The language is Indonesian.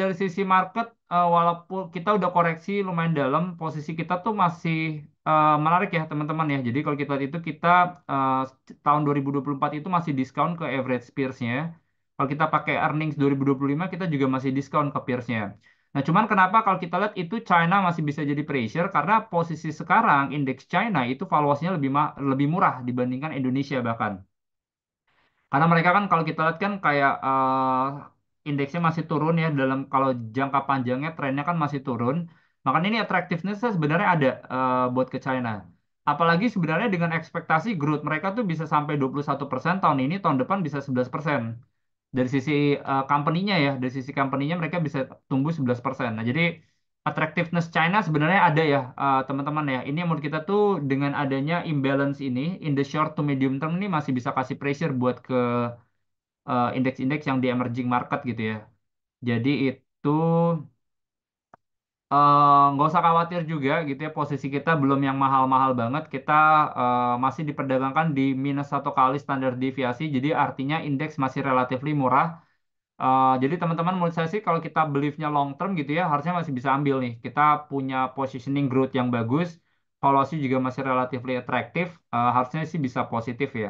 dari sisi market uh, walaupun kita udah koreksi lumayan dalam, posisi kita tuh masih uh, menarik ya teman-teman ya. Jadi kalau kita lihat itu kita uh, tahun 2024 itu masih diskon ke average peersnya. Kalau kita pakai earnings 2025 kita juga masih diskon ke peersnya. Nah, cuman kenapa kalau kita lihat itu China masih bisa jadi pressure karena posisi sekarang indeks China itu valuasinya lebih lebih murah dibandingkan Indonesia bahkan. Karena mereka kan kalau kita lihat kan kayak uh, indeksnya masih turun ya dalam kalau jangka panjangnya trennya kan masih turun. Maka ini attractiveness sebenarnya ada uh, buat ke China. Apalagi sebenarnya dengan ekspektasi growth mereka tuh bisa sampai 21% tahun ini, tahun depan bisa 11%. Dari sisi uh, company-nya ya, dari sisi company-nya mereka bisa tumbuh 11%. Nah, jadi attractiveness China sebenarnya ada ya eh, teman-teman uh, ya. Ini menurut kita tuh dengan adanya imbalance ini in the short to medium term ini masih bisa kasih pressure buat ke Eh, indeks-indeks yang di emerging market gitu ya. Jadi itu eh, nggak uh, usah khawatir juga gitu ya posisi kita belum yang mahal-mahal banget kita uh, masih diperdagangkan di minus satu kali standar deviasi jadi artinya indeks masih relatif murah uh, jadi teman-teman menurut saya sih kalau kita beliefnya long term gitu ya harusnya masih bisa ambil nih kita punya positioning growth yang bagus valuasi juga masih relatif atraktif uh, harusnya sih bisa positif ya